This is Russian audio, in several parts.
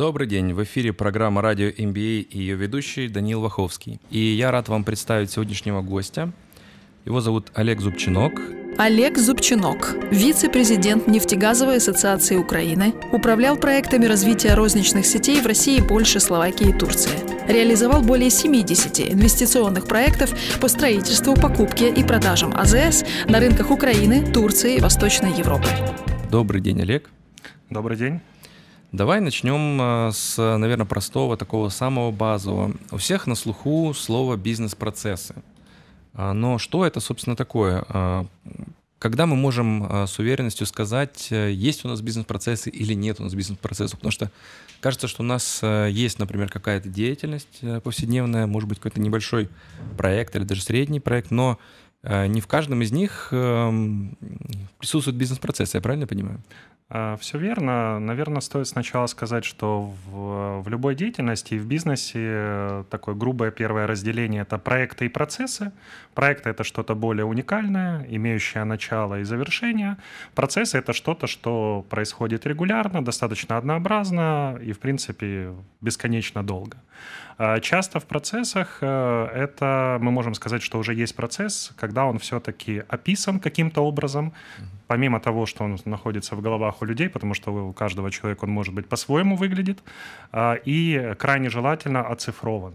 Добрый день, в эфире программа «Радио MBA» а» и ее ведущий Даниил Ваховский. И я рад вам представить сегодняшнего гостя. Его зовут Олег Зубчинок, Олег Зубчинок, вице-президент нефтегазовой ассоциации Украины, управлял проектами развития розничных сетей в России, Польше, Словакии и Турции. Реализовал более 70 инвестиционных проектов по строительству, покупке и продажам АЗС на рынках Украины, Турции и Восточной Европы. Добрый день, Олег. Добрый день. Давай начнем э, с, наверное, простого, такого самого базового. У всех на слуху слово «бизнес-процессы». А, но что это, собственно, такое? А, когда мы можем э, с уверенностью сказать, э, есть у нас бизнес-процессы или нет у нас бизнес-процессов? Потому что кажется, что у нас есть, например, какая-то деятельность повседневная, может быть, какой-то небольшой проект или даже средний проект, но Э, не в каждом из них эм, присутствуют бизнес процессы я правильно понимаю? Э, Все верно. Наверное, стоит сначала сказать, что в, в любой деятельности и в бизнесе э, такое грубое первое разделение — это проекты и процессы. Проекты — это что-то более уникальное, имеющее начало и завершение. Процессы — это что-то, что происходит регулярно, достаточно однообразно и, в принципе, бесконечно долго. А часто в процессах э, это мы можем сказать, что уже есть процесс, когда он все-таки описан каким-то образом, помимо того, что он находится в головах у людей, потому что у каждого человека он, может быть, по-своему выглядит, а, и крайне желательно оцифрован.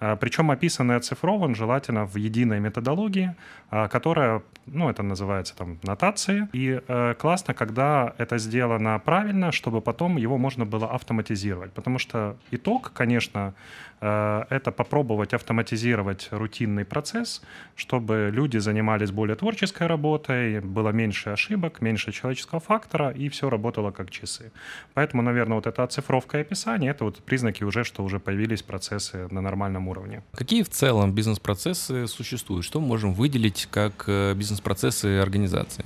А, Причем описан и оцифрован желательно в единой методологии, а, которая, ну, это называется там нотации. И э, классно, когда это сделано правильно, чтобы потом его можно было автоматизировать. Потому что итог, конечно, э, это попробовать автоматизировать рутинный процесс, чтобы люди занимались более творческой работой, было меньше ошибок, ошибок, меньше человеческого фактора, и все работало как часы. Поэтому, наверное, вот эта оцифровка и описание — это вот признаки уже, что уже появились процессы на нормальном уровне. Какие в целом бизнес-процессы существуют? Что мы можем выделить как э, бизнес-процессы организации?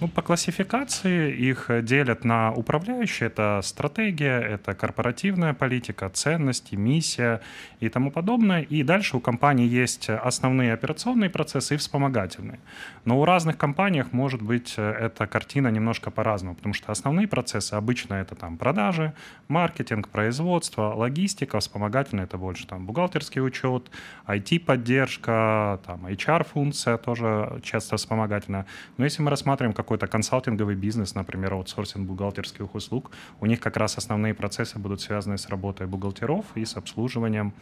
Ну, по классификации их э, делят на управляющие. Это стратегия, это корпоративная политика, ценности, миссия и тому подобное. И дальше у компании есть основные операционные процессы и вспомогательные. Но у разных компаниях может быть э, эта картина немножко по-разному, потому что основные процессы обычно это там продажи, маркетинг, производство, логистика, вспомогательная это больше там бухгалтерский учет, IT-поддержка, там HR-функция тоже часто вспомогательная. Но если мы рассматриваем какой-то консалтинговый бизнес, например, аутсорсинг бухгалтерских услуг, у них как раз основные процессы будут связаны с работой бухгалтеров и с обслуживанием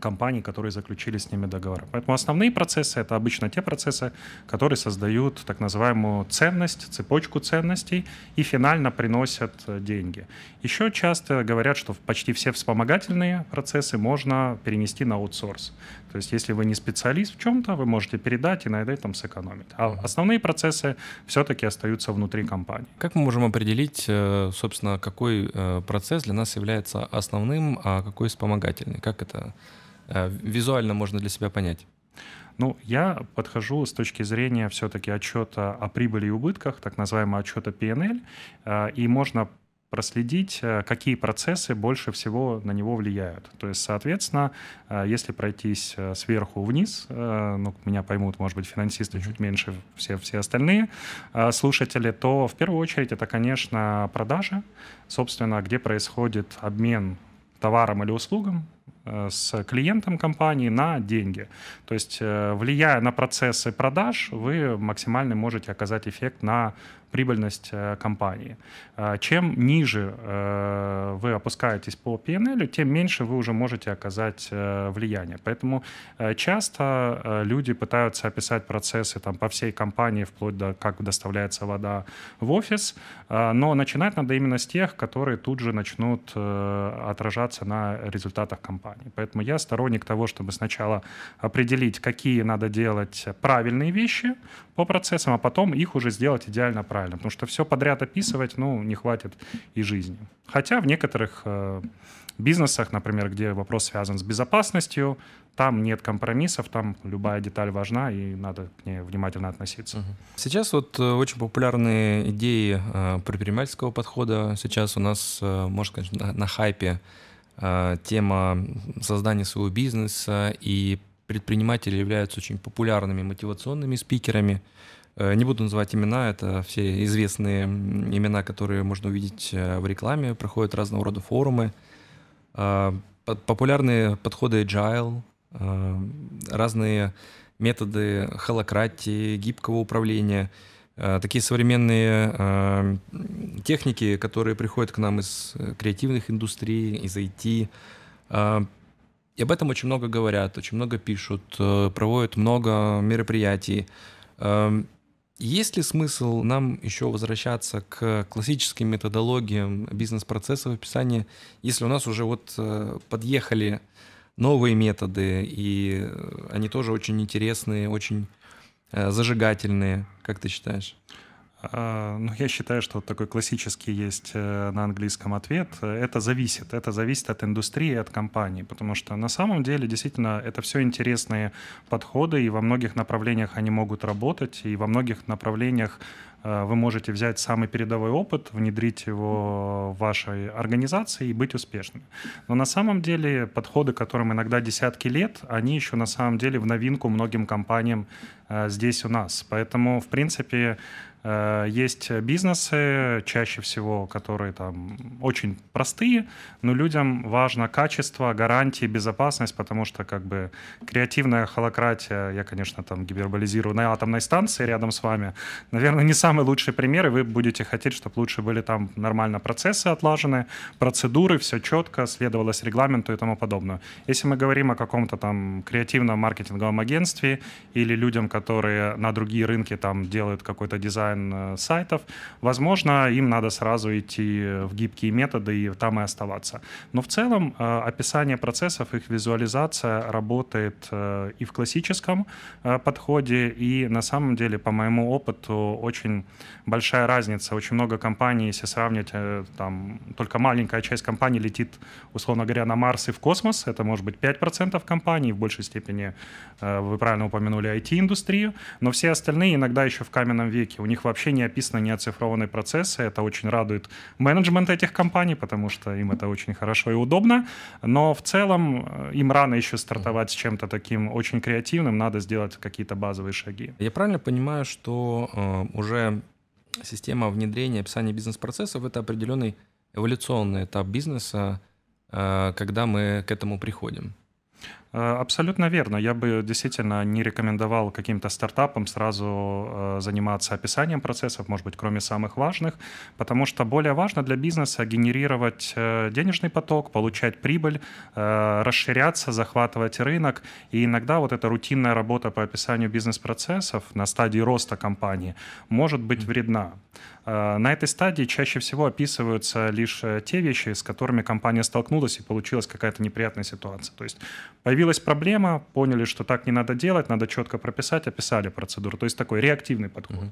компаний, которые заключили с ними договор. Поэтому основные процессы — это обычно те процессы, которые создают так называемую ценность, цепочку ценностей и финально приносят э, деньги. Еще часто говорят, что почти все вспомогательные процессы можно перенести на аутсорс. То есть если вы не специалист в чем-то, вы можете передать и на этом сэкономить. А основные процессы все-таки остаются внутри компании. Как мы можем определить, э, собственно, какой э, процесс для нас является основным, а какой вспомогательный? Как это Э, визуально можно для себя понять? Ну, я подхожу с точки зрения все-таки отчета о прибыли и убытках, так называемого отчета PNL, э, и можно проследить, э, какие процессы больше всего на него влияют. То есть, соответственно, если пройтись сверху вниз, ну, меня поймут, может быть, финансисты чуть меньше все, все остальные слушатели, то в первую очередь это, конечно, продажи, собственно, где происходит обмен товаром или услугам, Э, с клиентом компании на деньги. То есть, э, влияя на процессы продаж, вы максимально можете оказать эффект на прибыльность э, компании. Э, чем ниже э, вы опускаетесь по PNL, тем меньше вы уже можете оказать влияние. Поэтому часто люди пытаются описать процессы там, по всей компании, вплоть до как доставляется вода в офис, но начинать надо именно с тех, которые тут же начнут отражаться на результатах компании. Поэтому я сторонник того, чтобы сначала определить, какие надо делать правильные вещи, по процессам, а потом их уже сделать идеально правильно, потому что все подряд описывать, ну, не хватит и жизни. Хотя в некоторых э, бизнесах, например, где вопрос связан с безопасностью, там нет компромиссов, там любая деталь важна, и надо к ней внимательно относиться. Сейчас вот э, очень популярные идеи э, предпринимательского подхода. Сейчас у нас, э, можно сказать, на, на хайпе тема создания своего бизнеса и предприниматели являются очень популярными мотивационными спикерами. Э, не буду называть имена, это все известные имена, которые можно увидеть э, в рекламе, проходят разного рода форумы. Э, популярные подходы agile, разные методы холократии, гибкого управления, такие современные техники, которые приходят к нам из креативных индустрий, из IT, и об этом очень много говорят, очень много пишут, э, проводят много мероприятий. Эм, есть ли смысл нам еще возвращаться к классическим методологиям бизнес-процессов описания, если у нас уже вот э, подъехали новые методы, и э, они тоже очень интересные, очень зажигательные, как ты считаешь? А, ну, я считаю, что такой классический есть э, на английском ответ. Это зависит. Это зависит от индустрии, от компании, потому что на самом деле действительно это все интересные подходы, и во многих направлениях они могут работать, и во многих направлениях э, вы можете взять самый передовой опыт, внедрить его в вашей организации и быть успешными. Но на самом деле подходы, которым иногда десятки лет, они еще на самом деле в новинку многим компаниям э, здесь у нас. Поэтому, в принципе, Э, есть бизнесы, чаще всего, которые там очень простые, но людям важно качество, гарантии, безопасность, потому что как бы креативная холократия, я, конечно, там гиберболизирую на атомной станции рядом с вами, наверное, не самый лучший пример, и вы будете хотеть, чтобы лучше были там нормально процессы отлажены, процедуры, все четко, следовалось регламенту и тому подобное. Если мы говорим о каком-то там креативном маркетинговом агентстве или людям, которые на другие рынки там делают какой-то дизайн, офлайн-сайтов, э, возможно, им надо сразу идти в гибкие методы и там и оставаться. Но в целом э, описание процессов, их визуализация работает э, и в классическом подходе, и на самом деле, по моему опыту, очень большая разница. Очень много компаний, если сравнить, там только маленькая часть компаний летит, условно говоря, на Марс и в космос. Это может быть 5% компаний, в большей степени вы правильно упомянули IT-индустрию, но все остальные иногда еще в каменном веке. У них вообще не описаны не оцифрованные процессы. Это очень радует менеджмент этих компаний, потому что им это очень хорошо и удобно. Но в целом э, им рано еще стартовать с чем-то таким очень креативным. Надо сделать какие-то базовые шаги. Я правильно понимаю, что э, уже система внедрения описания бизнес-процессов это определенный эволюционный этап бизнеса, э, когда мы к этому приходим. Э, абсолютно верно. Я бы действительно не рекомендовал каким-то стартапам сразу э, заниматься описанием процессов, может быть, кроме самых важных, потому что более важно для бизнеса генерировать э, денежный поток, получать прибыль, расширяться, захватывать рынок. И иногда вот эта рутинная работа по описанию бизнес-процессов на стадии роста компании может быть вредна, Э, на этой стадии чаще всего описываются лишь э, те вещи, с которыми компания столкнулась и получилась какая-то неприятная ситуация. То есть появилась проблема, поняли, что так не надо делать, надо четко прописать, описали процедуру. То есть такой реактивный подход. Угу.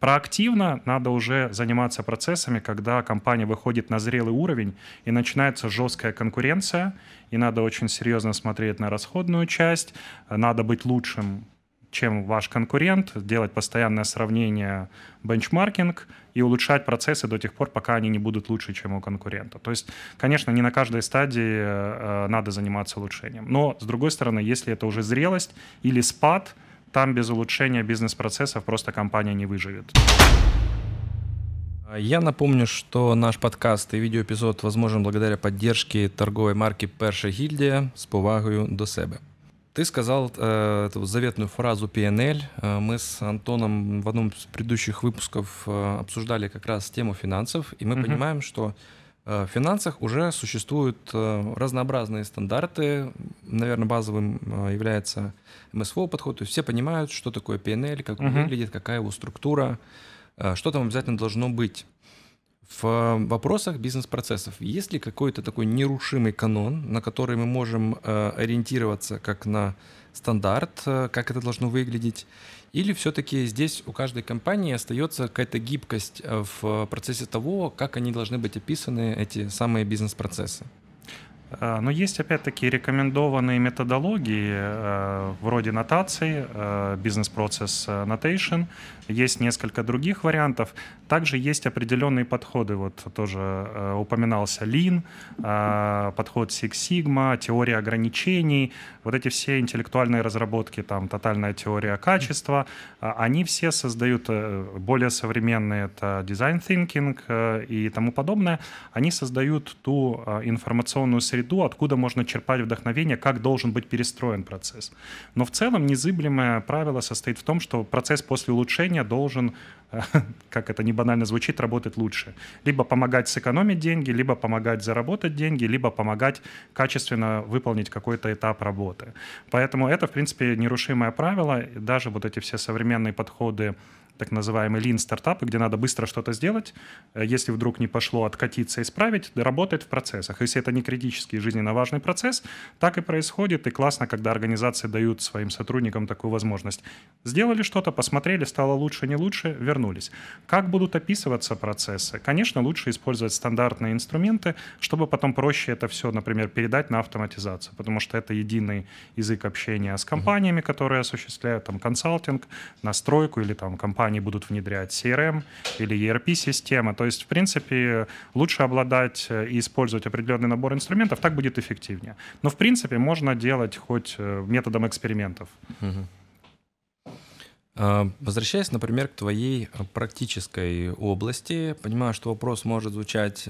Проактивно надо уже заниматься процессами, когда компания выходит на зрелый уровень и начинается жесткая конкуренция, и надо очень серьезно смотреть на расходную часть, э, надо быть лучшим чем ваш конкурент, делать постоянное сравнение, бенчмаркинг и улучшать процессы до тех пор, пока они не будут лучше, чем у конкурента. То есть, конечно, не на каждой стадии э, надо заниматься улучшением. Но, с другой стороны, если это уже зрелость или спад, там без улучшения бизнес-процессов просто компания не выживет. Я напомню, что наш подкаст и відеоепізод возможен благодаря поддержке торговой марки Перша гільдія з повагою до себе. Ты сказал э, эту заветную фразу PNL. Э, мы с Антоном в одном из предыдущих выпусков э, обсуждали как раз тему финансов, и мы угу. понимаем, что э, в финансах уже существуют разнообразные стандарты. Наверное, базовым является МСФО эм подход. То есть все понимают, что такое PNL, как угу. он выглядит, какая его структура, что там обязательно должно быть в э, вопросах бизнес-процессов есть ли какой-то такой нерушимый канон, на который мы можем э, ориентироваться как на стандарт, э, как это должно выглядеть? Или все-таки здесь у каждой компании остается какая-то гибкость в процессе того, как они должны быть описаны, эти самые бизнес-процессы? А, но есть опять-таки рекомендованные методологии э, вроде нотаций, э, бизнес-процесс э, notation, есть несколько других вариантов. Также есть определенные подходы, вот тоже упоминался Lean, подход Six Sigma, теория ограничений, вот эти все интеллектуальные разработки, там тотальная теория качества, они все создают более современные, это дизайн thinking и тому подобное, они создают ту информационную среду, иду, откуда можно черпать вдохновение, как должен быть перестроен процесс. Но в целом незыблемое правило состоит в том, что процесс после улучшения должен, э, как это не банально звучит, работать лучше. Либо помогать сэкономить деньги, либо помогать заработать деньги, либо помогать качественно выполнить какой-то этап работы. Поэтому это, в принципе, нерушимое правило. Даже вот эти все современные подходы так называемые lean стартапы, где надо быстро что-то сделать, э, если вдруг не пошло откатиться, исправить, работает в процессах. Если это не критический жизненно важный процесс, так и происходит, и классно, когда организации дают своим сотрудникам такую возможность. Сделали что-то, посмотрели, стало лучше, не лучше, вернулись. Как будут описываться процессы? Конечно, лучше использовать стандартные инструменты, чтобы потом проще это все, например, передать на автоматизацию, потому что это единый язык общения с компаниями, которые осуществляют там консалтинг, настройку или там компанию они будут внедрять CRM или ERP-системы. То есть, в принципе, лучше обладать э, и использовать определенный набор инструментов, так будет эффективнее. Но, в принципе, можно делать хоть э, методом экспериментов. А, возвращаясь, например, к твоей э, практической области, понимаю, что вопрос может звучать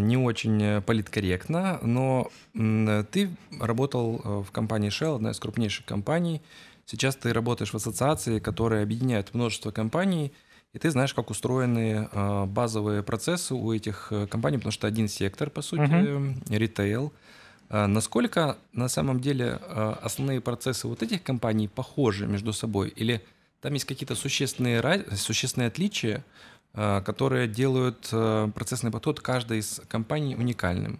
не очень политкорректно, но ты работал в компании Shell, одна из крупнейших компаний, Сейчас ты работаешь в ассоциации, которая объединяет множество компаний, и ты знаешь, как устроены а, базовые процессы у этих э, компаний, потому что один сектор, по сути, uh-huh. ритейл. А насколько на самом деле а, основные процессы вот этих компаний похожи между собой? Или там есть какие-то существенные, существенные отличия, которые делают процессный подход каждой из компаний уникальным?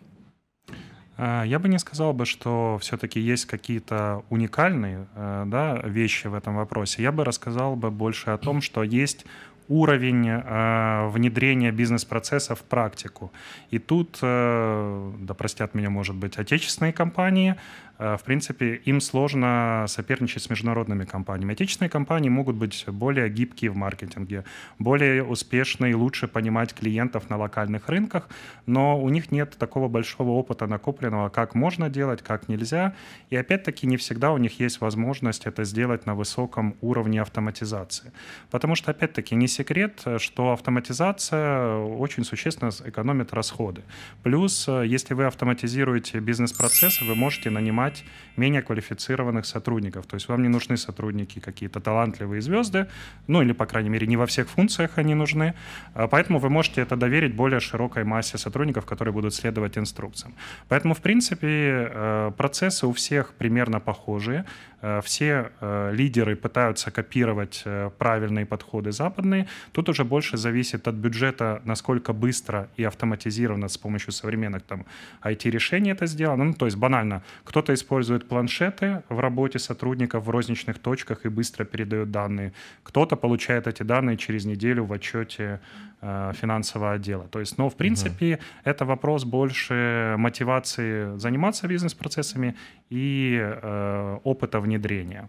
Э, я бы не сказал бы, что все-таки есть какие-то уникальные э, да, вещи в этом вопросе. Я бы рассказал бы больше о том, что есть уровень э, внедрения бизнес-процесса в практику. И тут, э, да простят меня, может быть, отечественные компании, Э, в принципе, им сложно соперничать с международными компаниями. Отечественные компании могут быть более гибкие в маркетинге, более успешны и лучше понимать клиентов на локальных рынках, но у них нет такого большого опыта накопленного, как можно делать, как нельзя. И опять-таки не всегда у них есть возможность это сделать на высоком уровне автоматизации. Потому что, опять-таки, не секрет, что автоматизация очень существенно экономит расходы. Плюс, э, если вы автоматизируете бизнес-процессы, вы можете нанимать нанимать менее квалифицированных сотрудников. То есть вам не нужны сотрудники какие-то талантливые звезды, ну или, по крайней мере, не во всех функциях они нужны. А, поэтому вы можете это доверить более широкой массе сотрудников, которые будут следовать инструкциям. Поэтому, в принципе, э, процессы у всех примерно похожие. Э, все э, лидеры пытаются копировать правильные подходы западные. Тут уже больше зависит от бюджета, насколько быстро и автоматизировано с помощью современных там IT-решений это сделано. Ну, то есть банально, кто-то кто использует планшеты в работе сотрудников в розничных точках и быстро передает данные. Кто-то получает эти данные через неделю в отчете э, финансового отдела. То есть, но ну, в принципе, угу. это вопрос больше мотивации заниматься бизнес-процессами и э, опыта внедрения.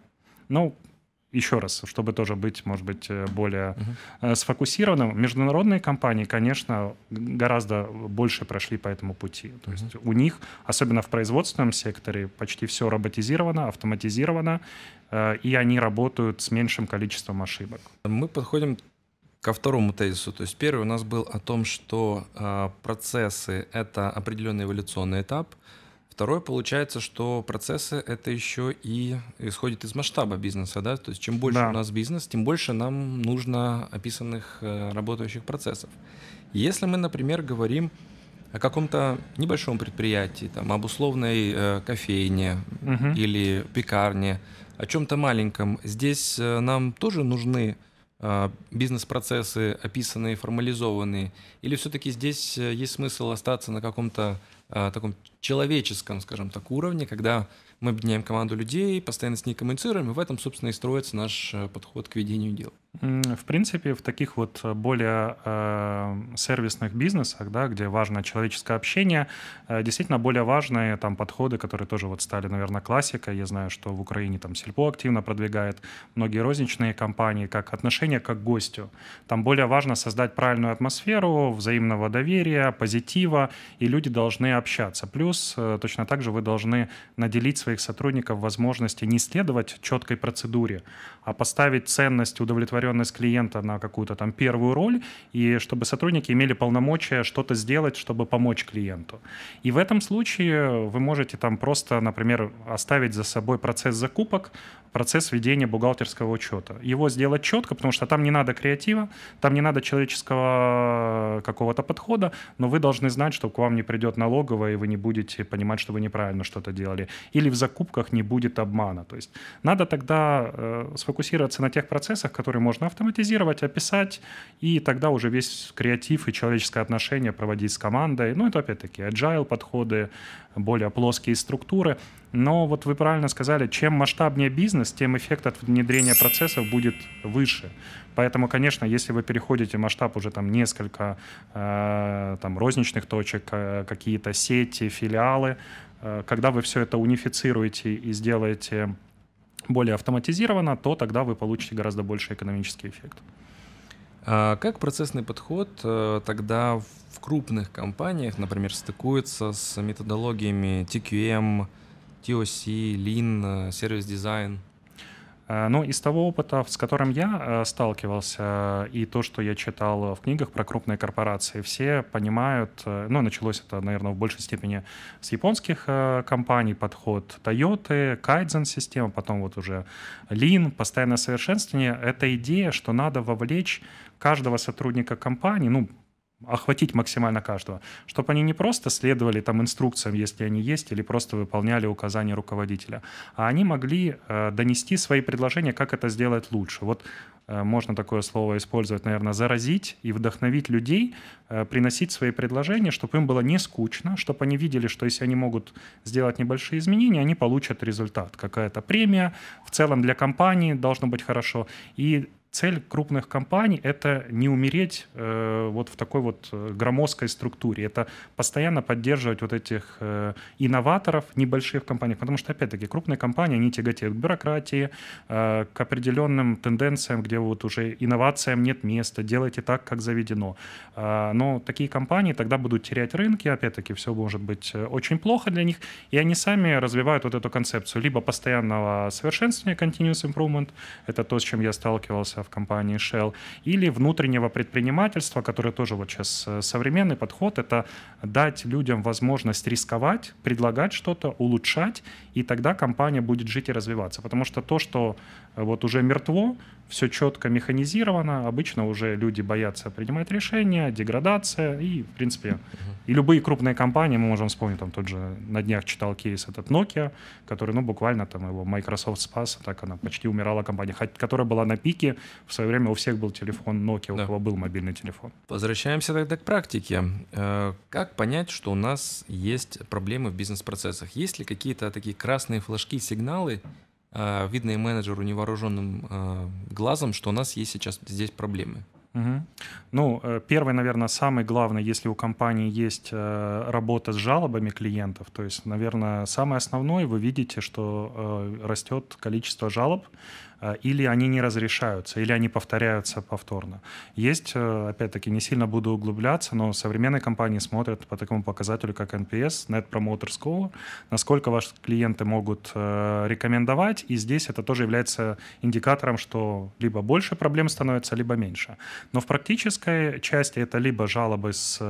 Ну, еще раз, чтобы тоже быть, может быть, э, более uh сфокусированным, международные компании, конечно, гораздо больше прошли по этому пути. То uh есть у них, особенно в производственном секторе, почти все роботизировано, автоматизировано, э, и они работают с меньшим количеством ошибок. Мы подходим ко второму тезису. То есть первый у нас был о том, что процессы — это определенный эволюционный этап — Второе, получается, что процессы — это еще и исходит из масштаба бизнеса, да? То есть чем больше да. у нас бизнес, тем больше нам нужно описанных э, работающих процессов. Если мы, например, говорим о каком-то небольшом предприятии, там, об условной э, кофейне угу. или пекарне, о чем-то маленьком, здесь э, нам тоже нужны э, бизнес-процессы, описанные, формализованные, или все-таки здесь э, есть смысл остаться на каком-то Э, таком человеческом, скажем так, уровне, когда мы объединяем команду людей, постоянно с ней коммуницируем, и в этом, собственно, и строится наш э, подход к ведению дела. В принципе, в таких вот э, более э, сервисных бизнесах, да, где важно человеческое общение, э, действительно более важные там подходы, которые тоже вот стали, наверное, классикой. Я знаю, что в Украине там Сельпо активно продвигает многие розничные компании, как отношение как к гостю. Там более важно создать правильную атмосферу взаимного доверия, позитива, и люди должны общаться. Плюс э, точно так же вы должны наделить своих сотрудников возможности не следовать четкой процедуре, а поставить ценность удовлетворения договоренность клиента на какую-то там первую роль, и чтобы сотрудники имели полномочия что-то сделать, чтобы помочь клиенту. И в этом случае вы можете там просто, например, оставить за собой процесс закупок, процесс ведения бухгалтерского учета. Его сделать четко, потому что там не надо креатива, там не надо человеческого э, какого-то подхода, но вы должны знать, что к вам не придет налоговая, и вы не будете понимать, что вы неправильно что-то делали. Или в закупках не будет обмана. То есть надо тогда э, сфокусироваться на тех процессах, которые можно автоматизировать, описать, и тогда уже весь креатив и человеческое отношение проводить с командой. Ну, это опять-таки agile подходы, более плоские структуры. Но вот вы правильно сказали, чем масштабнее бизнес, тем эффект от внедрения процессов будет выше. Поэтому, конечно, если вы переходите масштаб уже там несколько э, там розничных точек, э, какие-то сети, филиалы, э, когда вы все это унифицируете и сделаете более автоматизировано, то тогда вы получите гораздо больше экономический эффект. А как процессный подход э, тогда в крупных компаниях, например, стыкуется с методологиями TQM, TOC, Lean, э, сервис-дизайн? Э, ну, из того опыта, с которым я э, сталкивался, и то, что я читал в книгах про крупные корпорации, все понимают, ну, началось это, наверное, в большей степени с японских компаний, подход Toyota, Kaizen-система, потом вот уже Lean, постоянное совершенствование. Это идея, что надо вовлечь каждого сотрудника компании, ну, охватить максимально каждого, чтобы они не просто следовали там инструкциям, если они есть, или просто выполняли указания руководителя, а они могли э, донести свои предложения, как это сделать лучше. Вот э, можно такое слово использовать, наверное, заразить и вдохновить людей, э, приносить свои предложения, чтобы им было не скучно, чтобы они видели, что если они могут сделать небольшие изменения, они получат результат, какая-то премия, в целом для компании должно быть хорошо. И цель крупных компаний — это не умереть э, вот в такой вот э, громоздкой структуре. Это постоянно поддерживать вот этих э, инноваторов небольших компаний, потому что, опять-таки, крупные компании, они тяготеют к бюрократии, э, к определенным тенденциям, где вот уже инновациям нет места, делайте так, как заведено. Э, но такие компании тогда будут терять рынки, опять-таки, все может быть э, очень плохо для них, и они сами развивают вот эту концепцию либо постоянного совершенствования, continuous improvement, это то, с чем я сталкивался в компании Shell, или внутреннего предпринимательства, которое тоже вот сейчас э, современный подход, это дать людям возможность рисковать, предлагать что-то, улучшать, и тогда компания будет жить и развиваться. Потому что то, что э, вот уже мертво, все четко механизировано, обычно уже люди боятся принимать решения, деградация и, в принципе, и любые крупные компании, мы можем вспомнить, там тот же на днях читал кейс этот Nokia, который, ну, буквально там его Microsoft спас, а так она почти умирала компания, которая была на пике, в свое время у всех был телефон Nokia, да. у кого был мобильный телефон. Возвращаемся тогда к практике. Э, как понять, что у нас есть проблемы в бизнес-процессах? Есть ли какие-то такие красные флажки, сигналы, Э, видно и менеджеру невооруженным э, глазом, что у нас есть сейчас здесь проблемы. Угу. Ну, э, первый, наверное, самый главный, если у компании есть работа с жалобами клиентов, то есть, наверное, самое основное, вы видите, что растет количество жалоб, Э, или они не разрешаются, или они повторяются повторно. Есть, э, опять-таки, не сильно буду углубляться, но современные компании смотрят по такому показателю, как NPS, Net Promoter Score, насколько ваши клиенты могут э, рекомендовать, и здесь это тоже является индикатором, что либо больше проблем становится, либо меньше. Но в практической части это либо жалобы с,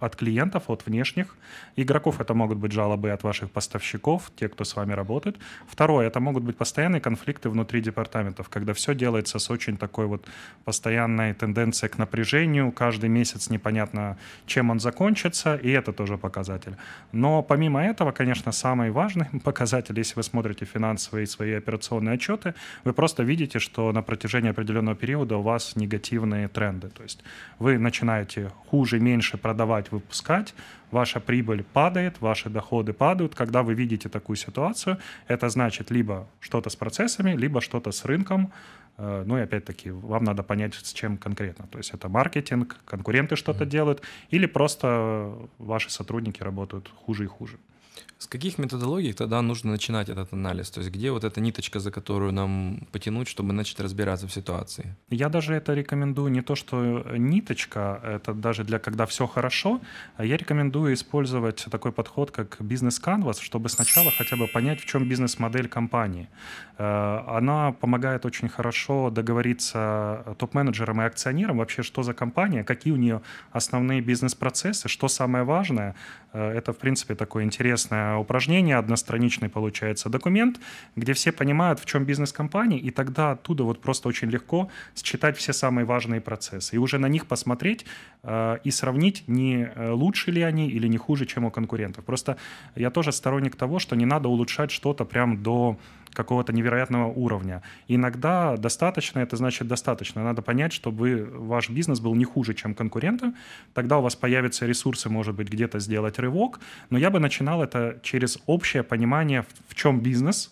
от клиентов, от внешних игроков, это могут быть жалобы от ваших поставщиков, те, кто с вами работает. Второе, это могут быть постоянные конфликты внутри департамента, департаментов, когда все делается с очень такой вот постоянной тенденцией к напряжению, каждый месяц непонятно, чем он закончится, и это тоже показатель. Но помимо этого, конечно, самый важный показатель, если вы смотрите финансовые свои операционные отчеты, вы просто видите, что на протяжении определенного периода у вас негативные тренды. То есть вы начинаете хуже, меньше продавать, выпускать, ваша прибыль падает, ваши доходы падают. Когда вы видите такую ситуацию, это значит либо что-то с процессами, либо что-то с рынком. Э, ну и опять-таки, вам надо понять, с чем конкретно. То есть это маркетинг, конкуренты что-то mm-hmm. делают, или просто ваши сотрудники работают хуже и хуже. С каких методологий тогда нужно начинать этот анализ? То есть где вот эта ниточка, за которую нам потянуть, чтобы начать разбираться в ситуации? Я даже это рекомендую не то, что э, ниточка, это даже для когда все хорошо. А Я рекомендую использовать такой подход, как бизнес-канвас, чтобы сначала хотя бы понять, в чем бизнес-модель компании. Э, она помогает очень хорошо договориться э, топ-менеджерам и акционерам вообще, что за компания, какие у нее основные бизнес-процессы, что самое важное. Это, в принципе, такой интересный комплексное упражнение, одностраничный получается документ, где все понимают, в чем бизнес компании, и тогда оттуда вот просто очень легко считать все самые важные процессы и уже на них посмотреть э, и сравнить, не э, лучше ли они или не хуже, чем у конкурентов. Просто я тоже сторонник того, что не надо улучшать что-то прям до какого-то невероятного уровня. иногда достаточно, это значит достаточно. Надо понять, чтобы ваш бизнес был не хуже, чем конкуренты. Тогда у вас появятся ресурсы, может быть, где-то сделать рывок. Но я бы начинал это через общее понимание, в чем бизнес,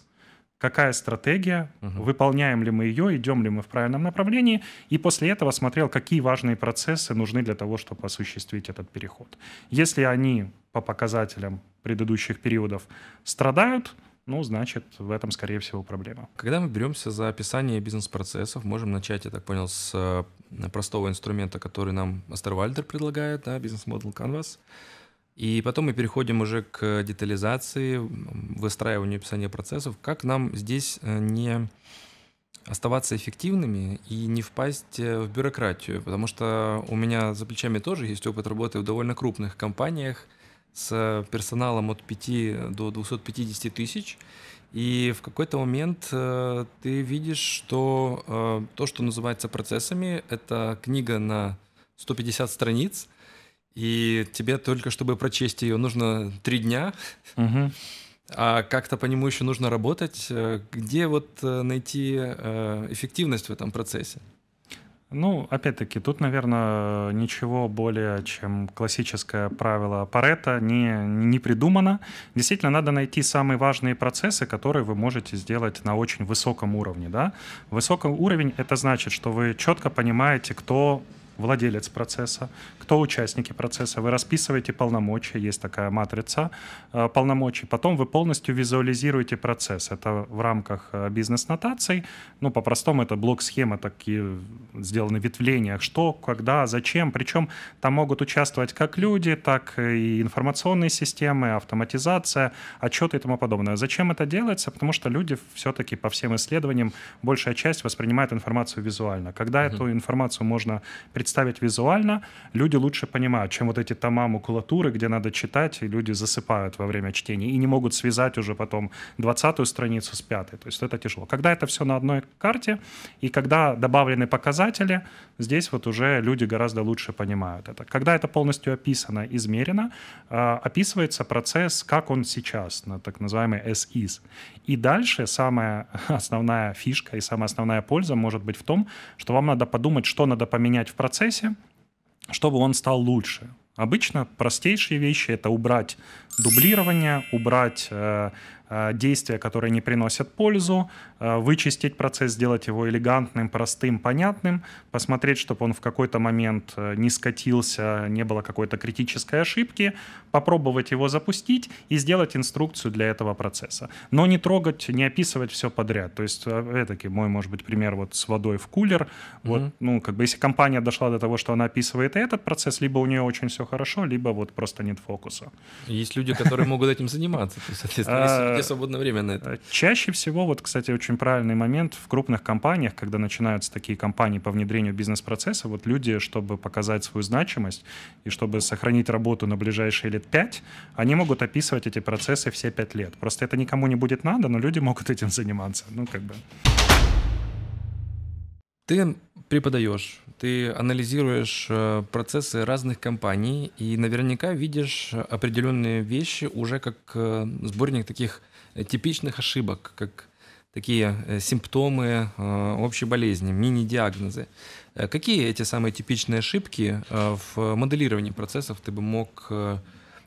какая стратегия, угу. выполняем ли мы ее, идем ли мы в правильном направлении, и после этого смотрел, какие важные процессы нужны для того, чтобы осуществить этот переход. Если они по показателям предыдущих периодов страдают, ну, значит, в этом, скорее всего, проблема. Когда мы беремся за описание бизнес-процессов, можем начать, я так понял, с э, простого инструмента, который нам Астервальдер предлагает, да, бизнес-модель Canvas. И потом мы переходим уже к детализации, выстраиванию описания процессов. Как нам здесь э, не оставаться эффективными и не впасть э, в бюрократию? Потому что у меня за плечами тоже есть опыт работы в довольно крупных компаниях – с персоналом от 5 до 250 тысяч. И в какой-то момент э, ты видишь, что э, то, что называется процессами, это книга на 150 страниц, и тебе только чтобы прочесть ее нужно три дня, угу. а как-то по нему еще нужно работать. Э, где вот э, найти э, эффективность в этом процессе? Ну, опять-таки, тут, наверное, ничего более, чем классическое правило Парета не, не придумано. Действительно, надо найти самые важные процессы, которые вы можете сделать на очень высоком уровне. Да? Высокий уровень — это значит, что вы четко понимаете, кто владелец процесса, кто участники процесса. Вы расписываете полномочия, есть такая матрица э, полномочий. Потом вы полностью визуализируете процесс. Это в рамках э, бизнес-нотаций. Ну, по-простому это блок-схемы, такие сделаны ветвления, Что, когда, зачем. Причем там могут участвовать как люди, так и информационные системы, автоматизация, отчеты и тому подобное. Зачем это делается? Потому что люди все-таки по всем исследованиям большая часть воспринимает информацию визуально. Когда mm эту информацию можно представить представить визуально, люди лучше понимают, чем вот эти тома макулатуры, где надо читать, и люди засыпают во время чтения и не могут связать уже потом 20-ю страницу с 5 То есть это тяжело. Когда это все на одной карте, и когда добавлены показатели, здесь вот уже люди гораздо лучше понимают это. Когда это полностью описано, измерено, а, описывается процесс, как он сейчас, на так называемый SIS, И дальше самая основная фишка и самая основная польза может быть в том, что вам надо подумать, что надо поменять в процессе, процессе, чтобы он стал лучше. Обычно простейшие вещи — это убрать дублирование, убрать э, Э, действия, которые не приносят пользу, э, вычистить процесс, сделать его элегантным, простым, понятным, посмотреть, чтобы он в какой-то момент э, не скатился, не было какой-то критической ошибки, попробовать его запустить и сделать инструкцию для этого процесса. Но не трогать, не описывать все подряд. То есть, опять-таки, мой, может быть, пример вот с водой в кулер. Mm-hmm. Вот, ну, как бы, если компания дошла до того, что она описывает и этот процесс, либо у нее очень все хорошо, либо вот просто нет фокуса. Есть люди, которые могут этим заниматься. Соответственно, много свободного времени на это. Э, чаще всего, вот, кстати, очень правильный момент в крупных компаниях, когда начинаются такие кампании по внедрению бизнес-процесса, вот люди, чтобы показать свою значимость и чтобы сохранить работу на ближайшие лет пять, они могут описывать эти процессы все пять лет. Просто это никому не будет надо, но люди могут этим заниматься. Ну, как бы. Ты преподаешь, ты анализируешь э, процессы разных компаний и наверняка видишь определенные вещи уже как э, сборник таких э, типичных ошибок, как такие симптомы общей болезни, мини-диагнозы. Какие эти самые типичные ошибки в моделировании процессов ты бы мог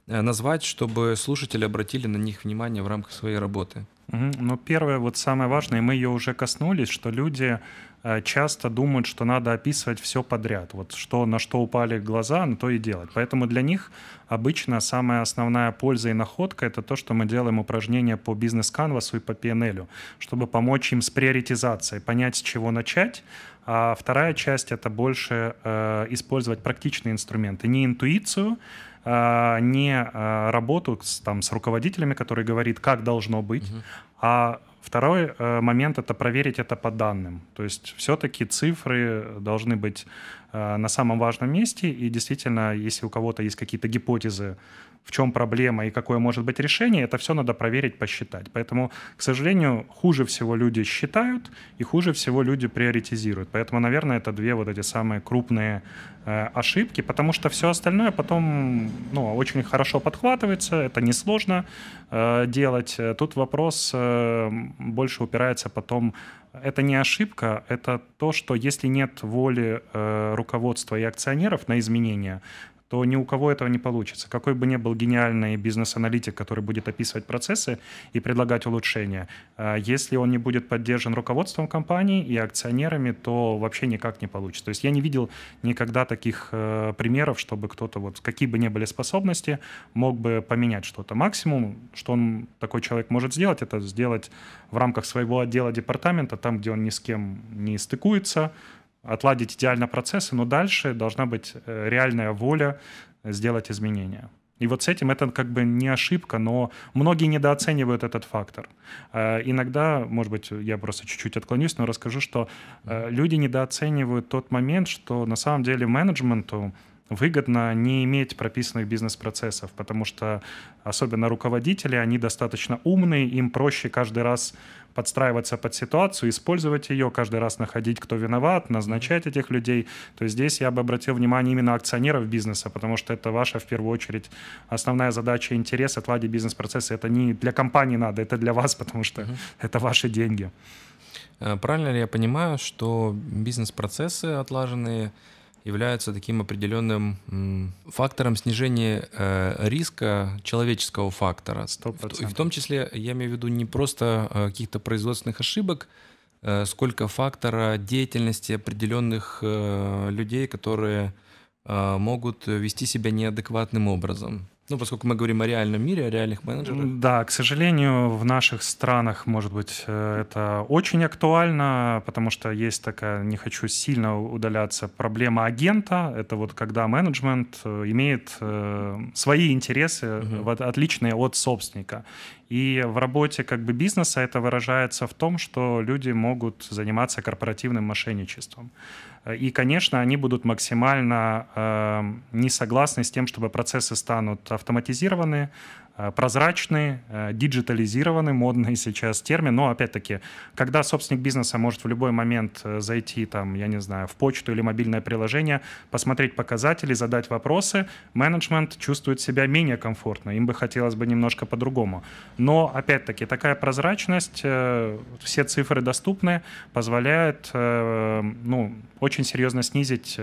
назвать, чтобы слушатели обратили на них внимание в рамках своей работы? Ну, первое, вот самое важное, мы ее уже коснулись, что люди Э, часто думают, что надо описывать все подряд. Вот что, на что упали глаза, на то и делать. Поэтому для них обычно самая основная польза и находка — это то, что мы делаем упражнения по бизнес-канвасу и по PNL, чтобы помочь им с приоритизацией, понять, с чего начать, а вторая часть — это больше э, использовать практичные инструменты. Не интуицию, э, не э, работу с, там, с руководителями, который говорит, как должно быть, угу. а Второй э, момент — это проверить это по данным. То есть все-таки цифры должны быть Э, на самом важном месте. И действительно, если у кого-то есть какие-то гипотезы, в чем проблема и какое может быть решение, это все надо проверить, посчитать. Поэтому, к сожалению, хуже всего люди считают и хуже всего люди приоритизируют. Поэтому, наверное, это две вот эти самые крупные э, ошибки, потому что все остальное потом ну, очень хорошо подхватывается, это несложно э, делать. Тут вопрос э, больше упирается потом это не ошибка, это то, что если нет воли э, руководства и акционеров на изменения, то ни у кого этого не получится. Какой бы ни был гениальный бизнес-аналитик, который будет описывать процессы и предлагать улучшения, а если он не будет поддержан руководством компании и акционерами, то вообще никак не получится. То есть я не видел никогда таких э, примеров, чтобы кто-то, вот какие бы ни были способности, мог бы поменять что-то. Максимум, что он, такой человек может сделать, это сделать в рамках своего отдела департамента, там, где он ни с кем не стыкуется, отладить идеально процессы, но дальше должна быть э, реальная воля э, сделать изменения. И вот с этим это как бы не ошибка, но многие недооценивают этот фактор. Э, иногда, может быть, я просто чуть-чуть отклонюсь, но расскажу, что люди недооценивают тот момент, что на самом деле менеджменту выгодно не иметь прописанных бизнес-процессов, потому что особенно руководители, они достаточно умные, им проще каждый раз подстраиваться под ситуацию, использовать ее, каждый раз находить, кто виноват, назначать этих людей. То есть здесь я бы обратил внимание именно акционеров бизнеса, потому что это ваша в первую очередь основная задача, интерес отладить бизнес-процессы. Это не для компании надо, это для вас, потому что mm-hmm. это ваши деньги. Э, правильно ли я понимаю, что бизнес-процессы отлаженные — являются таким определенным фактором снижения э, риска человеческого фактора. 100%. в том числе я имею в виду не просто э, каких-то производственных ошибок, э, сколько фактора деятельности определенных людей, которые могут вести себя неадекватным образом. Ну, поскольку мы говорим о реальном мире, о реальных менеджерах. Да, к сожалению, в наших странах, может быть, э, это очень актуально, потому что есть такая, не хочу сильно удаляться, проблема агента. Это вот когда менеджмент э, имеет э, свои интересы угу. отличные от собственника. И в работе как бы бизнеса это выражается в том, что люди могут заниматься корпоративным мошенничеством. И, конечно, они будут максимально э, не согласны с тем, чтобы процессы станут автоматизированы, Э, прозрачные, э, диджитализированные, модный сейчас термин, но опять-таки, когда собственник бизнеса может в любой момент э, зайти там, я не знаю, в почту или мобильное приложение, посмотреть показатели, задать вопросы, менеджмент чувствует себя менее комфортно, им бы хотелось бы немножко по-другому. Но опять-таки, такая прозрачность, все цифры доступны, позволяет ну, очень серьезно снизить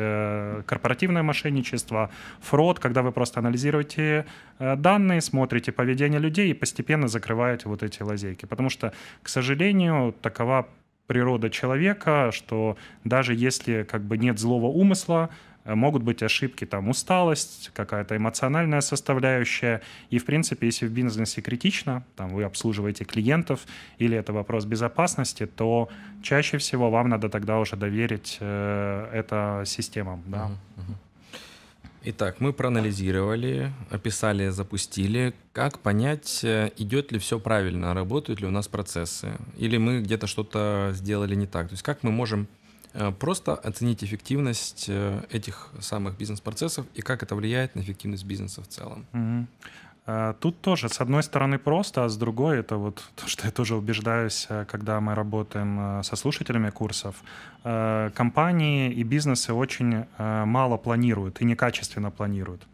корпоративное мошенничество, фрод, когда вы просто анализируете данные, смотрите, исследуете поведение людей и постепенно закрываете вот эти лазейки. Потому что, к сожалению, такова природа человека, что даже если как бы нет злого умысла, э, могут быть ошибки, там усталость, какая-то эмоциональная составляющая. И, в принципе, если в бизнесе критично, там вы обслуживаете клиентов или это вопрос безопасности, то чаще всего вам надо тогда уже доверить э, это системам. Да? Mm-hmm. Итак, мы проанализировали, описали, запустили. Как понять, э, идет ли все правильно, работают ли у нас процессы, или мы где-то что-то сделали не так. То есть как мы можем э, просто оценить эффективность э, этих самых бизнес-процессов и как это влияет на эффективность бизнеса в целом. Угу. А, тут тоже, с одной стороны, просто, а с другой, это вот то, что я тоже убеждаюсь, э, когда мы работаем э, со слушателями курсов, э, компании и бизнесы очень мало планируют и некачественно планируют.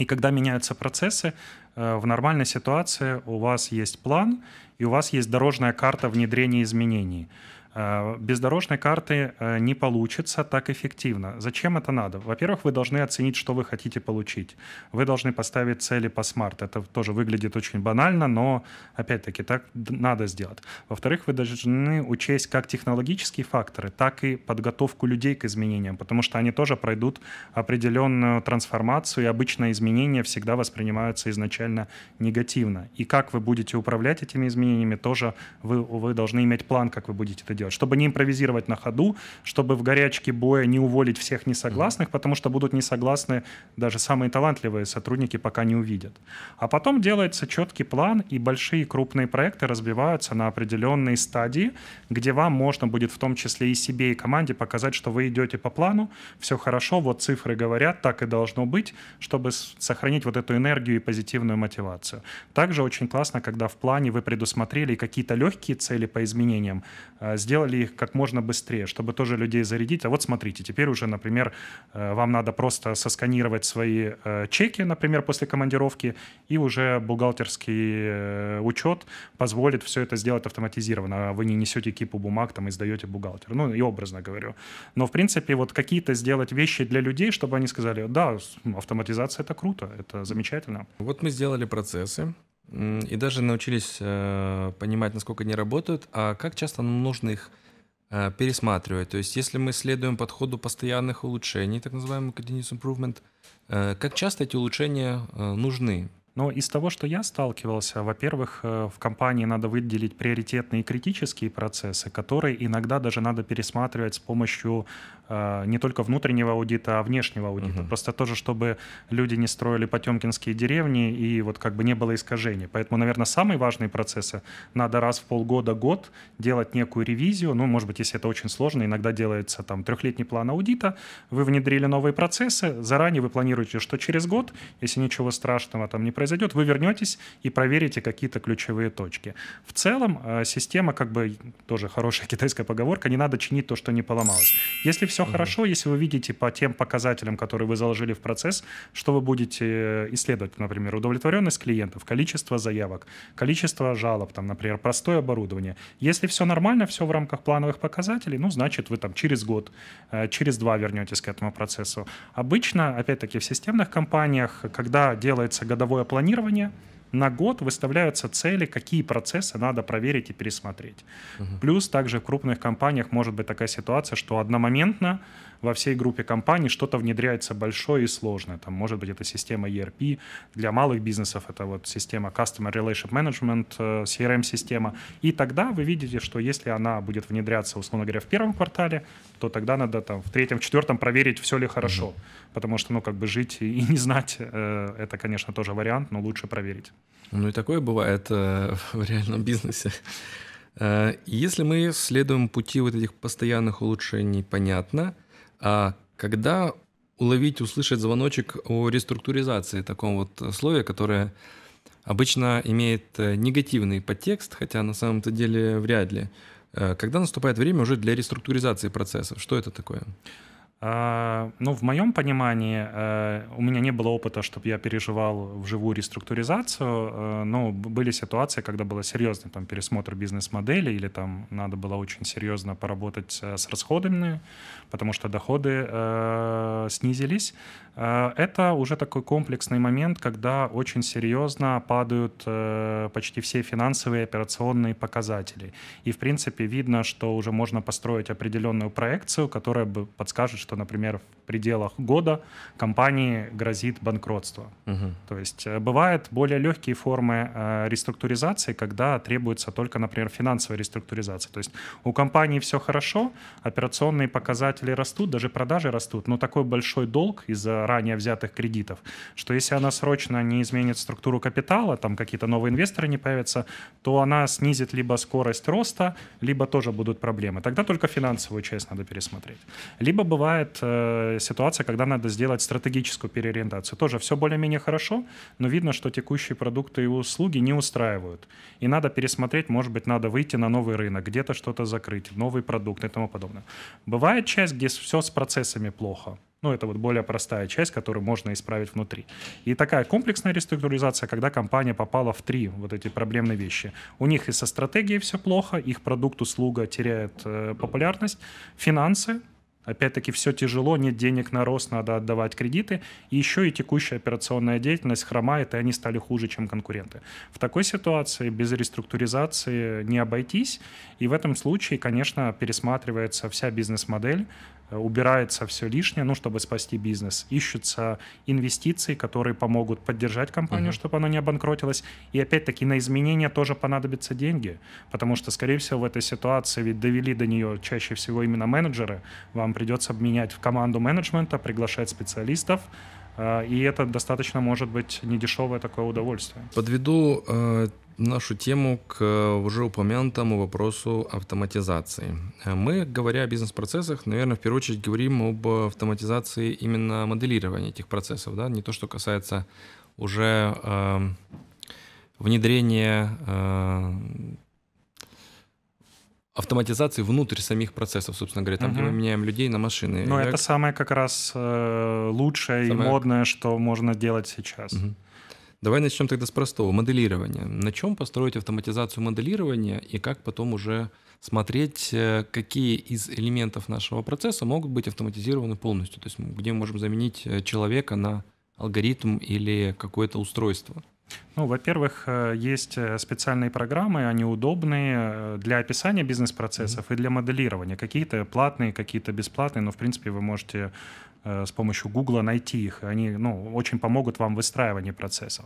И когда меняются процессы, в нормальной ситуации у вас есть план и у вас есть дорожная карта внедрения изменений. Э, бездорожной карты э, не получится так эффективно. Зачем это надо? Во-первых, вы должны оценить, что вы хотите получить. Вы должны поставить цели по смарт. Это тоже выглядит очень банально, но, опять-таки, так надо сделать. Во-вторых, вы должны учесть как технологические факторы, так и подготовку людей к изменениям, потому что они тоже пройдут определенную трансформацию, и обычно изменения всегда воспринимаются изначально негативно. И как вы будете управлять этими изменениями, тоже вы, вы должны иметь план, как вы будете это делать делать, чтобы не импровизировать на ходу, чтобы в горячке боя не уволить всех несогласных, mm-hmm. потому что будут несогласны даже самые талантливые сотрудники, пока не увидят. А потом делается четкий план, и большие крупные проекты разбиваются на определенные стадии, где вам можно будет в том числе и себе, и команде показать, что вы идете по плану, все хорошо, вот цифры говорят, так и должно быть, чтобы сохранить вот эту энергию и позитивную мотивацию. Также очень классно, когда в плане вы предусмотрели какие-то легкие цели по изменениям, сделали э, сделали их как можно быстрее, чтобы тоже людей зарядить. А вот смотрите, теперь уже, например, э, вам надо просто сосканировать свои э, чеки, например, после командировки, и уже бухгалтерский э, учет позволит все это сделать автоматизированно. А вы не несете кипу бумаг там и сдаете бухгалтер. Ну, и образно говорю. Но, в принципе, вот какие-то сделать вещи для людей, чтобы они сказали, да, автоматизация — это круто, это замечательно. Вот мы сделали процессы, и даже научились э, понимать, насколько они работают, а как часто нам нужно их э, пересматривать. То есть если мы следуем подходу постоянных улучшений, так называемый continuous improvement, э, как часто эти улучшения нужны? Но из того, что я сталкивался, во-первых, э, в компании надо выделить приоритетные и критические процессы, которые иногда даже надо пересматривать с помощью э, не только внутреннего аудита, а внешнего аудита. Угу. Просто тоже, чтобы люди не строили потемкинские деревни и вот как бы не было искажений. Поэтому, наверное, самые важные процессы надо раз в полгода-год делать некую ревизию. Ну, может быть, если это очень сложно, иногда делается там трехлетний план аудита, вы внедрили новые процессы, заранее вы планируете, что через год, если ничего страшного там не происходит, произойдет, вы вернетесь и проверите какие-то ключевые точки. В целом э, система, как бы тоже хорошая китайская поговорка, не надо чинить то, что не поломалось. Если все угу. хорошо, если вы видите по тем показателям, которые вы заложили в процесс, что вы будете э, исследовать, например, удовлетворенность клиентов, количество заявок, количество жалоб, там, например, простое оборудование. Если все нормально, все в рамках плановых показателей, ну, значит, вы там через год, э, через два вернетесь к этому процессу. Обычно, опять-таки, в системных компаниях, когда делается годовое планирования на год выставляются цели, какие процессы надо проверить и пересмотреть. Угу. Плюс также в крупных компаниях может быть такая ситуация, что одномоментно во всей группе компаний что-то внедряется большое и сложное. Там, может быть, это система ERP, для малых бизнесов это вот система Customer Relationship Management, э, CRM-система. И тогда вы видите, что если она будет внедряться, условно говоря, в первом квартале, то тогда надо там в третьем, четвертом проверить, все ли хорошо. Mm-hmm. Потому что, ну, как бы жить и не знать, э, это, конечно, тоже вариант, но лучше проверить. Ну и такое бывает э, в реальном бизнесе. Если мы следуем пути вот этих постоянных улучшений, понятно, а когда уловить, услышать звоночек о реструктуризации, таком вот э, слове, которое обычно имеет э, негативный подтекст, хотя на самом-то деле вряд ли. Э, когда наступает время уже для реструктуризации процессов? Что это такое? А, ну, в моем понимании, э, у меня не было опыта, чтобы я переживал вживую реструктуризацию, э, но были ситуации, когда было серьезный там, пересмотр бизнес-модели или там надо было очень серьезно поработать с расходами, потому что доходы э, снизились. Это уже такой комплексный момент, когда очень серьезно падают почти все финансовые операционные показатели. И, в принципе, видно, что уже можно построить определенную проекцию, которая бы подскажет, что что, например, в пределах года компании грозит банкротство. Угу. То есть э, бывают более легкие формы э, реструктуризации, когда требуется только, например, финансовая реструктуризация. То есть у компании все хорошо, операционные показатели растут, даже продажи растут, но такой большой долг из-за ранее взятых кредитов, что если она срочно не изменит структуру капитала, там какие-то новые инвесторы не появятся, то она снизит либо скорость роста, либо тоже будут проблемы. Тогда только финансовую часть надо пересмотреть. Либо бывает возникает э, ситуация, когда надо сделать стратегическую переориентацию. Тоже все более-менее хорошо, но видно, что текущие продукты и услуги не устраивают. И надо пересмотреть, может быть, надо выйти на новый рынок, где-то что-то закрыть, новый продукт и тому подобное. Бывает часть, где все с процессами плохо. Ну, это вот более простая часть, которую можно исправить внутри. И такая комплексная реструктуризация, когда компания попала в три вот эти проблемные вещи. У них и со стратегией все плохо, их продукт, услуга теряет э, популярность, финансы, Опять-таки все тяжело, нет денег на рост, надо отдавать кредиты. И еще и текущая операционная деятельность хромает, и они стали хуже, чем конкуренты. В такой ситуации без реструктуризации не обойтись. И в этом случае, конечно, пересматривается вся бизнес-модель, Э, убирается все лишнее, ну, чтобы спасти бизнес. Ищутся инвестиции, которые помогут поддержать компанию, угу. чтобы она не обанкротилась. И опять-таки на изменения тоже понадобятся деньги, потому что, скорее всего, в этой ситуации ведь довели до нее чаще всего именно менеджеры. Вам придется обменять в команду менеджмента, приглашать специалистов, э, и это достаточно может быть недешевое такое удовольствие. Подведу э, нашу тему к э, уже упомянутому вопросу автоматизации. Э, мы, говоря о бизнес-процессах, наверное, в первую очередь говорим об автоматизации именно моделирования этих процессов, да, не то, что касается уже э, внедрения э, автоматизации внутрь самих процессов, собственно говоря, там, угу. где мы меняем людей на машины. Но ну, Я... это самое как раз э, лучшее самое... и модное, что можно делать сейчас. Угу. Давай начнем тогда с простого моделирования. На чем построить автоматизацию моделирования и как потом уже смотреть, э, какие из элементов нашего процесса могут быть автоматизированы полностью, то есть где мы можем заменить э, человека на алгоритм или какое-то устройство. Ну, во-первых, э, есть специальные программы, они удобные для описания бизнес-процессов mm-hmm. и для моделирования. Какие-то платные, какие-то бесплатные, но, в принципе, вы можете Э, с помощью Гугла найти их. Они ну, очень помогут вам в выстраивании процессов.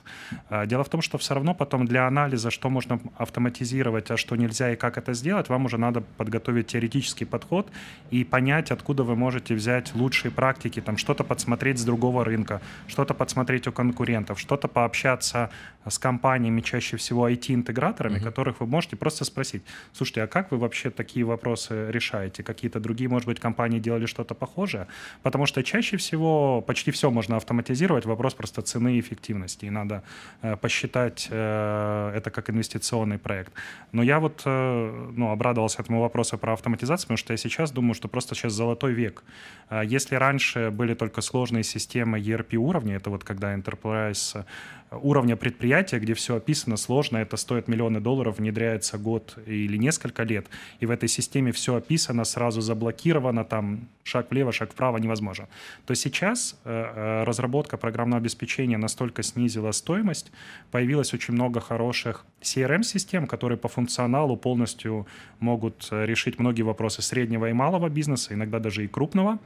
Э, дело в том, что все равно потом для анализа, что можно автоматизировать, а что нельзя и как это сделать, вам уже надо подготовить теоретический подход и понять, откуда вы можете взять лучшие практики, там что-то подсмотреть с другого рынка, что-то подсмотреть у конкурентов, что-то пообщаться с компаниями, чаще всего IT-интеграторами, mm которых вы можете просто спросить, слушайте, а как вы вообще такие вопросы решаете? Какие-то другие, может быть, компании делали что-то похожее? Потому что чаще всего почти все можно автоматизировать, вопрос просто цены и эффективности, и надо э, посчитать э, это как инвестиционный проект. Но я вот э, ну, обрадовался этому вопросу про автоматизацию, потому что я сейчас думаю, что просто сейчас золотой век. А если раньше были только сложные системы ERP уровня, это вот когда Enterprise уровня предприятия, где все описано сложно, это стоит миллионы долларов, внедряется год или несколько лет, и в этой системе все описано, сразу заблокировано, там шаг влево, шаг вправо невозможно то сейчас э, э, разработка программного обеспечения настолько снизила стоимость, появилось очень много хороших CRM-систем, которые по функционалу полностью могут э, решить многие вопросы среднего и малого бизнеса, иногда даже и крупного.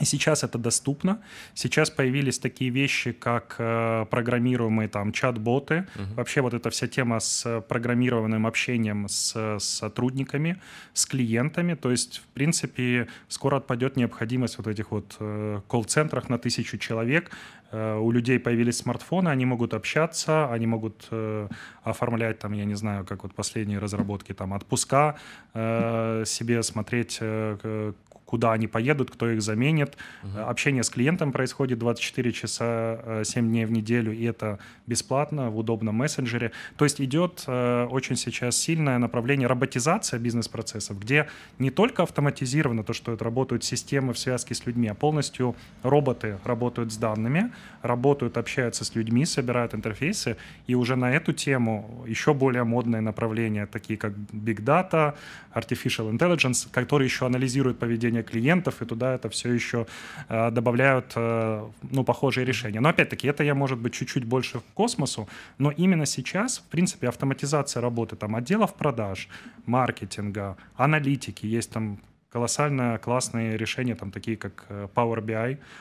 Сейчас это доступно. Сейчас появились такие вещи, как э, программируемые там чат-боты. Угу. Вообще вот эта вся тема с программированным общением с, с сотрудниками, с клиентами. То есть, в принципе, скоро отпадет необходимость вот этих вот э, колл-центрах на тысячу человек. Э, у людей появились смартфоны, они могут общаться, они могут э, оформлять там, я не знаю, как вот последние разработки, там отпуска э, себе, смотреть э, куда они поедут, кто их заменит. Угу. Общение с клиентом происходит 24 часа 7 э, дней в неделю, и это бесплатно, в удобном мессенджере. То есть идет э, очень сейчас сильное направление роботизация бизнес-процессов, где не только автоматизировано то, что это работают системы в связке с людьми, а полностью роботы работают с данными, работают, общаются с людьми, собирают интерфейсы, и уже на эту тему еще более модные направления, такие как Big Data, Artificial Intelligence, которые еще анализируют поведение данные клиентов, и туда это все еще э, добавляют э, ну, похожие решения. Но опять-таки, это я, может быть, чуть-чуть больше к космосу, но именно сейчас, в принципе, автоматизация работы там, отделов продаж, маркетинга, аналитики, есть там колоссально классные решения, там такие как э, Power BI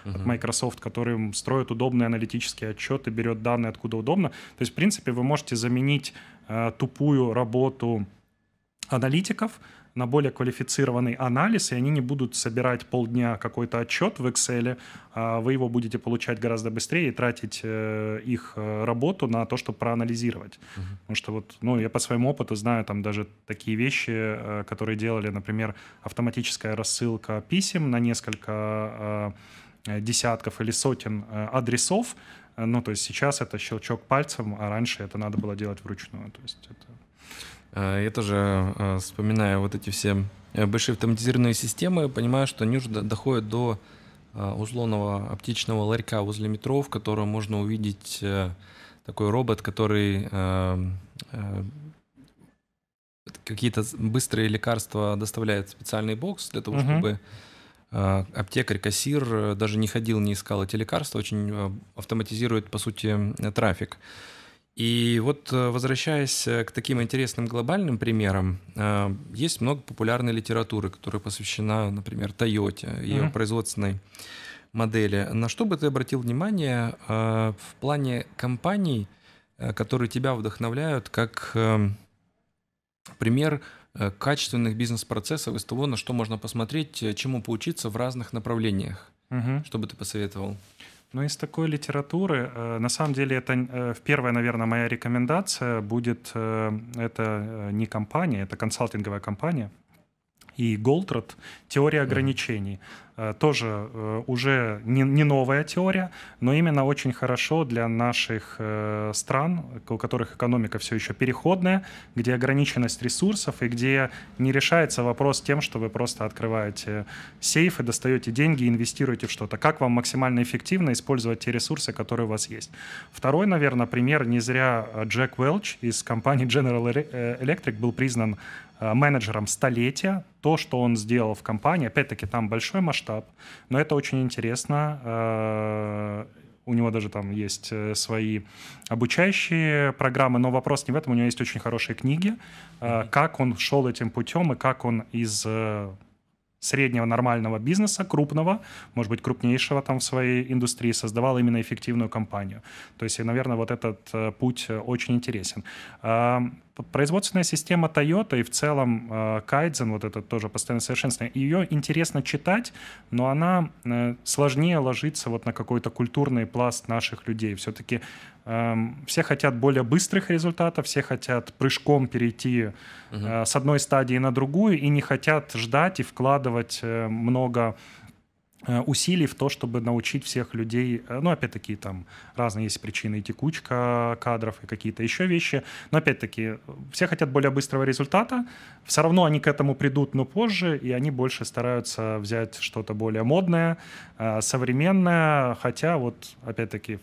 uh-huh. от Microsoft, которые строят удобные аналитические отчеты, берет данные откуда удобно. То есть, в принципе, вы можете заменить э, тупую работу аналитиков на более квалифицированный анализ, и они не будут собирать полдня какой-то отчет в Excel, а вы его будете получать гораздо быстрее и тратить э, их э, работу на то, чтобы проанализировать. Угу. Потому что вот, ну, я по своему опыту знаю там даже такие вещи, э, которые делали, например, автоматическая рассылка писем на несколько десятков или сотен адресов, ну, то есть сейчас это щелчок пальцем, а раньше это надо было делать вручную. То есть это Э, я тоже э, вспоминаю вот эти все э, большие автоматизированные системы, понимаю, что они уже доходят до узлонного оптичного ларька возле метро, в котором можно увидеть такой робот, который эм, какие-то быстрые лекарства доставляет в специальный бокс для того, чтобы аптекарь, кассир даже не ходил, не искал эти лекарства, очень автоматизирует, по сути, трафик. И вот э, возвращаясь э, к таким интересным глобальным примерам, э, есть много популярной литературы, которая посвящена, например, Тойоте, ее mm-hmm. производственной модели. На что бы ты обратил внимание в плане компаний, которые тебя вдохновляют как эм, пример качественных бизнес-процессов из того, на что можно посмотреть, чему поучиться в разных направлениях? Угу. Что бы ты посоветовал? Но из такой литературы, э, на самом деле, это э, первая, наверное, моя рекомендация будет, э, это не компания, это консалтинговая компания, и Голдрат «Теория ограничений». Mm-hmm Э, тоже э, уже не, не новая теория, но именно очень хорошо для наших э, стран, у которых экономика все еще переходная, где ограниченность ресурсов и где не решается вопрос тем, что вы просто открываете сейф и достаете деньги инвестируете в что-то. Как вам максимально эффективно использовать те ресурсы, которые у вас есть? Второй, наверное, пример не зря Джек Уэлч из компании General Electric был признан менеджером столетия. То, что он сделал в компании, опять-таки там большой масштаб, масштаб. Но это очень интересно. Э, у него даже там есть э, свои обучающие программы, но вопрос не в этом. У него есть очень хорошие книги, э, как он шел этим путем и как он из среднего нормального бизнеса, крупного, может быть, крупнейшего там в своей индустрии, создавал именно эффективную компанию. То есть, наверное, вот этот э, путь э, очень интересен. А, производственная система Toyota и в целом э, Kaizen, вот это тоже постоянно совершенствование, ее интересно читать, но она сложнее ложится вот на какой-то культурный пласт наших людей. Все-таки Эм, все хотят более быстрых результатов, все хотят прыжком перейти угу. с одной стадии на другую и не хотят ждать и вкладывать э, много э, усилий в то, чтобы научить всех людей, ну, опять-таки, там разные есть причины, и текучка кадров, и какие-то еще вещи, но, опять-таки, все хотят более быстрого результата, все равно они к этому придут, но позже, и они больше стараются взять что-то более модное, современное, хотя, вот, опять-таки,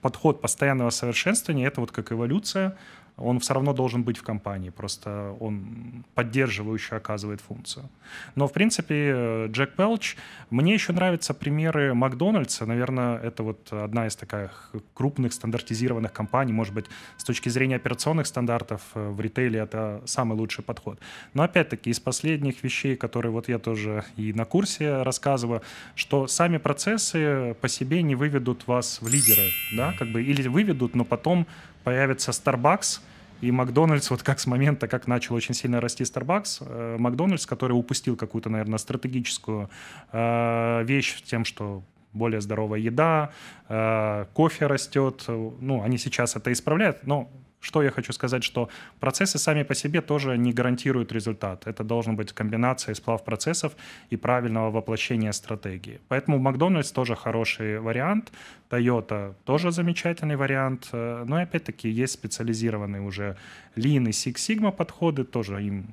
подход постоянного совершенствования, это вот как эволюция, он все равно должен быть в компании, просто он поддерживающе оказывает функцию. Но, в принципе, э, Джек Пелч, мне еще нравятся примеры Макдональдса, наверное, это вот одна из таких крупных стандартизированных компаний, может быть, с точки зрения операционных стандартов э, в ритейле это самый лучший подход. Но, опять-таки, из последних вещей, которые вот я тоже и на курсе рассказываю, что сами процессы по себе не выведут вас в лидеры, да, как бы, или выведут, но потом появится Starbucks и Макдональдс, вот как с момента, как начал очень сильно расти Starbucks, э, Макдональдс, который упустил какую-то, наверное, стратегическую э, вещь тем, что более здоровая еда, э, кофе растет, ну, они сейчас это исправляют, но что я хочу сказать, что процессы сами по себе тоже не гарантируют результат. Это должна быть комбинация сплав процессов и правильного воплощения стратегии. Поэтому Макдональдс тоже хороший вариант, Toyota тоже замечательный вариант, э, но и опять-таки есть специализированные уже Lean и Six Sigma подходы, тоже им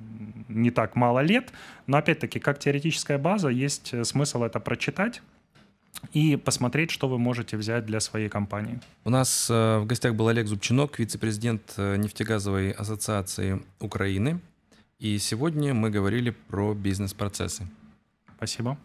не так мало лет, но опять-таки как теоретическая база есть э, смысл это прочитать, и посмотреть, что вы можете взять для своей компании. У нас э, в гостях был Олег Зубчинок, вице-президент э, нефтегазовой ассоциации Украины. И сегодня мы говорили про бизнес-процессы. Спасибо.